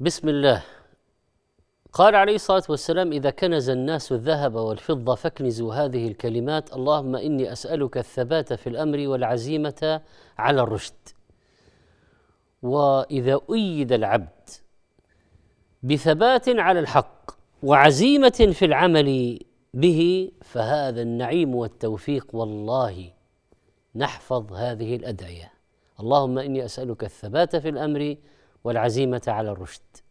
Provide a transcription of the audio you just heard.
بسم الله قال عليه الصلاة والسلام إذا كنز الناس الذهب والفضة فاكنزوا هذه الكلمات اللهم إني أسألك الثبات في الأمر والعزيمة على الرشد وإذا أيد العبد بثبات على الحق وعزيمة في العمل به فهذا النعيم والتوفيق والله نحفظ هذه الأدعية اللهم إني أسألك الثبات في الأمر والعزيمه على الرشد